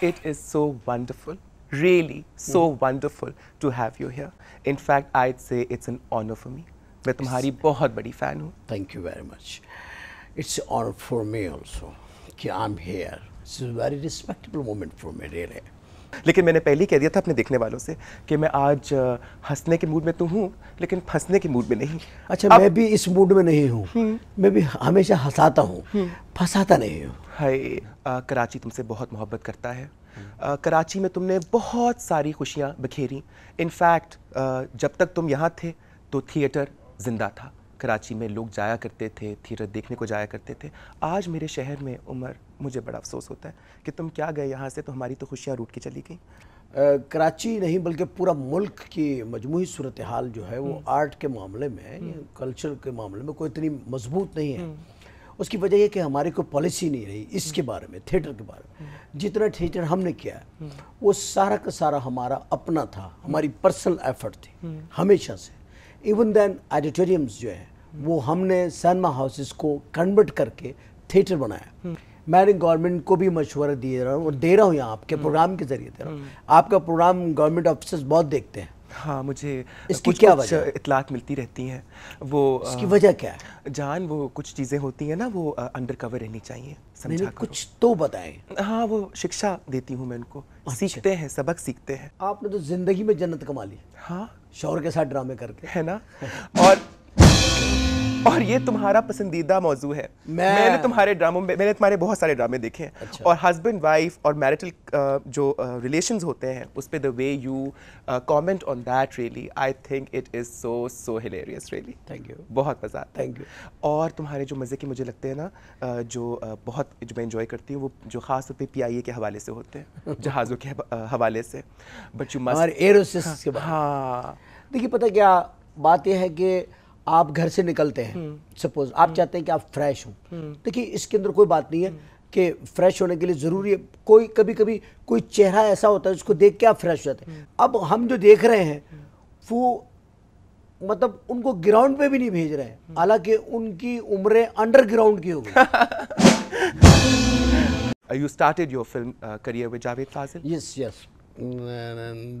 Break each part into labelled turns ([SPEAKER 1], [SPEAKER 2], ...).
[SPEAKER 1] It is so wonderful, really so hmm. wonderful to have you here. In fact, I'd say it's an honor for me. I'm a very fan. Thank you very much. It's an honor for me also that I'm here. It's a very respectable moment for me, really. लेकिन मैंने पहले ही कह दिया था अपने देखने वालों से कि मैं आज हंसने के मूड में तो हूँ लेकिन फंसने के मूड में नहीं अच्छा अब... मैं भी
[SPEAKER 2] इस मूड में नहीं हूँ हम्म। मैं भी हमेशा हंसाता हूँ हम्म। फंसाता नहीं हूँ
[SPEAKER 1] हाय कराची तुमसे बहुत मोहब्बत करता है आ, कराची में तुमने बहुत सारी खुशियाँ बखेरी इनफैक्ट जब तक तुम यहाँ थे तो थिएटर ज़िंदा था कराची में लोग जाया करते थे थिएटर देखने को जाया करते थे आज मेरे शहर में उमर मुझे बड़ा अफसोस होता है कि तुम क्या गए यहाँ से तो हमारी तो खुशियाँ रूट के चली गई कराची नहीं बल्कि पूरा मुल्क की मजमू सूरत
[SPEAKER 2] हाल जो है वो हम्म। आर्ट के मामले में हम्म। कल्चर के मामले में कोई इतनी मजबूत नहीं है हम्म। उसकी वजह यह कि हमारी कोई पॉलिसी नहीं रही इसके बारे में थिएटर के बारे में जितना थिएटर हमने किया है वो सारा का सारा हमारा अपना था हमारी पर्सनल एफर्ट थी हमेशा से इवन देन ऑडिटोरियम्स जो है वो हमने सैनमा हाउसेस को कन्वर्ट करके थिएटर बनाया मैं गवर्नमेंट को भी मशवरा दे रहा हूँ और दे रहा हूँ यहाँ
[SPEAKER 1] आपके प्रोग्राम हम्म। के जरिए दे रहा हूँ हम्म। आपका प्रोग्राम गवर्नमेंट ऑफिसर्स बहुत देखते हैं हाँ मुझे इसकी कुछ क्या वजह इतलात मिलती रहती हैं वो इसकी वजह क्या है जान वो कुछ चीज़ें होती हैं ना वो अंडर कवर रहनी चाहिए समझा कुछ तो बताएं हाँ वो शिक्षा देती हूँ मैं उनको अच्छा। सीखते हैं सबक सीखते हैं आपने तो ज़िंदगी में जन्नत
[SPEAKER 2] कमा ली हाँ
[SPEAKER 1] शौर के साथ ड्रामे करके है ना और और ये तुम्हारा पसंदीदा मौजू है मैं... मैंने तुम्हारे ड्रामों में मैंने तुम्हारे बहुत सारे ड्रामे देखे हैं अच्छा। और हस्बैंड वाइफ और मैरिटल uh, जो रिलेशन uh, होते हैं उस पर the way you comment on that really I think it is so so hilarious really thank you बहुत मज़ा आता थैंक यू और तुम्हारे जो मज़े के मुझे लगते हैं ना uh, जो बहुत जो मैं इन्जॉय करती हूँ वो जो खास तौर पर पी आई ए के हवाले से होते हैं जहाज़ों के हवाले से बट यू मस्ट हाँ देखिए
[SPEAKER 2] पता क्या बात यह है कि आप घर से निकलते हैं सपोज हम्म। आप हम्म। चाहते हैं कि आप फ्रेश हो हम्म। देखिए इसके अंदर कोई बात नहीं है कि फ्रेश होने के लिए ज़रूरी है कोई कभी कभी कोई चेहरा ऐसा होता है जिसको देख के आप फ्रेश हो जाते हैं अब हम जो देख रहे हैं वो मतलब उनको ग्राउंड पे भी नहीं भेज रहे हैं हालांकि उनकी उम्रें अंडरग्राउंड की हो गई
[SPEAKER 1] you started your film career with Javed Fazil yes yes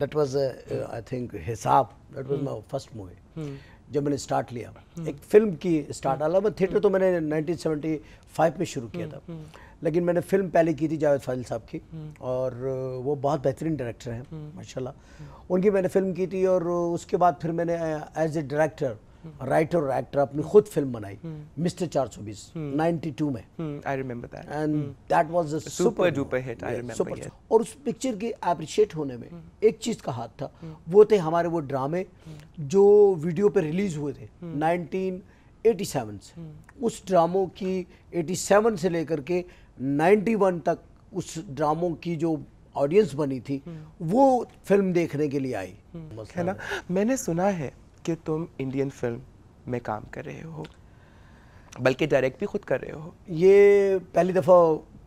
[SPEAKER 1] that was uh, I think Hisab. That was mm. my
[SPEAKER 2] first movie. Mm. जब मैंने स्टार्ट लिया एक फिल्म की स्टार्ट मैं थिएटर तो मैंने 1975 में शुरू किया था हम्म, हम्म, हम्म। लेकिन मैंने फिल्म पहले की थी जावेद फाजिल साहब की और वो बहुत बेहतरीन डायरेक्टर हैं माशाल्लाह उनकी मैंने फिल्म की थी और उसके बाद फिर मैंने एज ए डायरेक्टर राइटर और एक्टर अपनी खुद फिल्म बनाई मिस्टर 420 92 में I remember that and that was a super duper
[SPEAKER 1] hit I remember
[SPEAKER 2] और उस पिक्चर के अप्रिशिएट होने में हम्म। एक चीज का हाथ था हम्म। वो थे हमारे वो ड्रामे हम्म। जो वीडियो पे रिलीज हुए थे 1987 से उस ड्रामों की 87 से लेकर के 91 तक उस ड्रामों की जो
[SPEAKER 1] ऑडियंस बनी थी वो फिल्म देखने के लिए आई है ना मैंने सुना है कि तुम इंडियन फिल्म में काम कर रहे हो बल्कि डायरेक्ट भी
[SPEAKER 2] खुद कर रहे हो ये पहली दफ़ा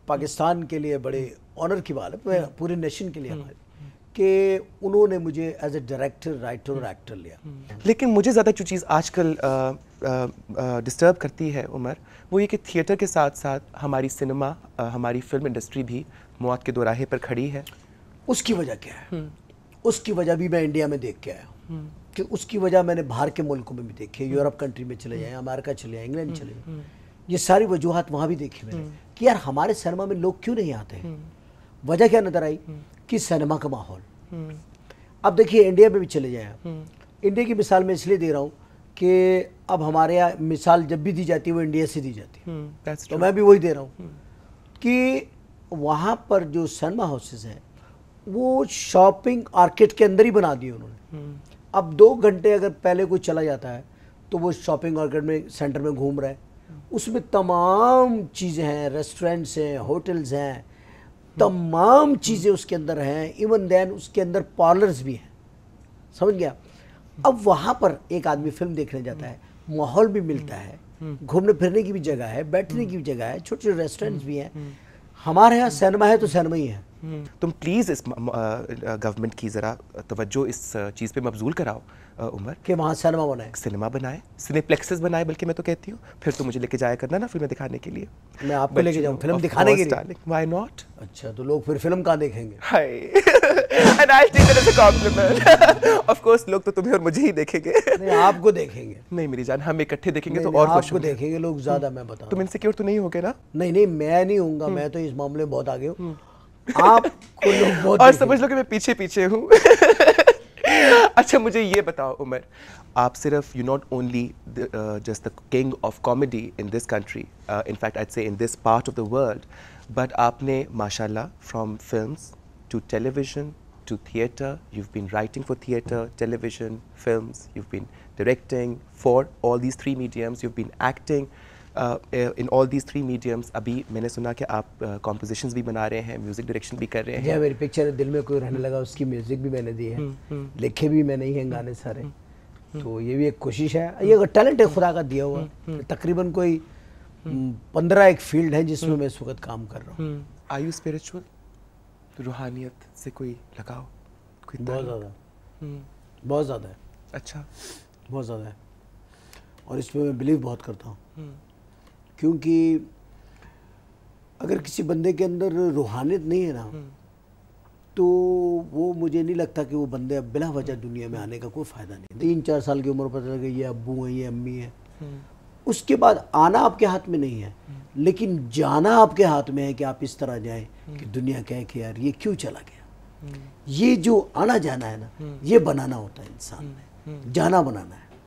[SPEAKER 2] पाकिस्तान के लिए बड़े ऑनर की बात है हम्म। पूरे नेशन के लिए हमारे हम्म। कि उन्होंने मुझे एज ए डायरेक्टर राइटर और एक्टर हम्म।
[SPEAKER 1] लिया लेकिन मुझे ज़्यादा जो चीज़ आजकल डिस्टर्ब करती है उमर वो ये कि थिएटर के साथ साथ हमारी सिनेमा हमारी फिल्म इंडस्ट्री भी मौत के दौराहे पर खड़ी है
[SPEAKER 2] उसकी वजह क्या है उसकी वजह भी मैं इंडिया में देख के आया हूँ कि उसकी वजह मैंने बाहर के मुल्कों में भी देखी यूरोप कंट्री में चले जाए अमेरिका चले जाए इंग्लैंड चले जाए ये सारी वजूहत वहाँ भी देखी मैंने कि यार हमारे सिनेमा में लोग क्यों नहीं आते हैं वजह क्या नज़र आई कि सिनेमा का माहौल अब देखिए इंडिया में भी चले जाए इंडिया की मिसाल मैं इसलिए दे रहा हूँ कि अब हमारे यहाँ मिसाल जब भी दी जाती है वो इंडिया से दी जाती है तो मैं भी वही दे रहा हूँ hmm. कि वहाँ पर जो सिनेमा हाउसेज हैं वो शॉपिंग आर्किट के अंदर ही बना दिए उन्होंने hmm. अब दो घंटे अगर पहले कोई चला जाता है तो वो शॉपिंग मार्केट में सेंटर में घूम रहा है उसमें तमाम चीज़ें हैं रेस्टोरेंट्स हैं होटल्स हैं तमाम चीज़ें उसके अंदर हैं इवन देन उसके अंदर पार्लर्स भी हैं समझ गया अब वहाँ पर एक आदमी फिल्म देखने जाता है माहौल भी मिलता है घूमने फिरने की भी जगह है बैठने की भी जगह है छोटे छोटे रेस्टोरेंट्स भी हैं हमारे यहाँ सिनेमा है तो सिनेमा ही है हम्म।
[SPEAKER 1] तुम प्लीज़ इस गवर्नमेंट की ज़रा तवज्जो इस चीज़ पे मबजूल कराओ उमर के वहाँ सिनेमा बनाए सिनेमा बनाए सिनेप्लेक्सेस बनाए बल्कि मैं तो कहती हूँ फिर तो मुझे लेके जाया करना ना फिल्में दिखाने के लिए
[SPEAKER 2] मैं आपको लेके जाऊँ फिल्म दिखाने के लिए वाई नॉट अच्छा तो लोग फिर फिल्म कहाँ देखेंगे
[SPEAKER 1] लोग तो तुम्हें और मुझे ही देखेंगे नहीं आपको देखेंगे नहीं मेरी जान हम इकट्ठे देखेंगे तो और देखेंगे लोग ज्यादा मैं हम्म। बता तुम
[SPEAKER 2] इनसिक्योर तो नहीं होगे ना नहीं नहीं मैं नहीं हूँगा हम्म। मैं तो इस मामले में बहुत आगे हूँ आप और समझ
[SPEAKER 1] लो कि मैं पीछे पीछे हूँ अच्छा मुझे ये बताओ उमर आप सिर्फ you not only just the king of comedy in this country in fact I say in this part of the world but आपने माशाल्लाह from films to television to theatre, you've been writing for theatre, television, films, you've been directing for all these three mediums, you've been acting. In all these three mediums अभी मैंने सुना कि आप composition uh, भी बना रहे हैं music direction भी कर रहे हैं मेरी
[SPEAKER 2] पिक्चर दिल में कोई रहने लगा उसकी म्यूज़िक भी मैंने दी है हम्म, हम्म। लिखे भी मैंने ही हैं गाने हम्म, सारे तो ये भी एक कोशिश है ये टैलेंट है खुदा का दिया हुआ तकरीबन कोई पंद्रह एक फील्ड है जिसमें मैं इस वक्त काम कर रहा हूँ आयु स्पिरिचुअल रूहानियत से कोई लगाव कोई बहुत ज़्यादा बहुत ज़्यादा है अच्छा बहुत ज़्यादा है और इसमें मैं बिलीव बहुत करता हूँ क्योंकि अगर किसी बंदे के अंदर रूहानियत नहीं है ना हम्म। तो वो मुझे नहीं लगता कि वो बंदे अब बिला वजह हम्म। दुनिया में आने का कोई फ़ायदा नहीं तीन चार साल की उम्र पता लगे ये अबू हैं ये अम्मी हैं हम्म। उसके बाद आना आपके हाथ में नहीं है लेकिन जाना आपके हाथ में है कि आप इस तरह जाएं कि दुनिया कहे कि यार ये क्यों चला गया ये जो आना जाना है ना ये बनाना होता है इंसान में जाना बनाना है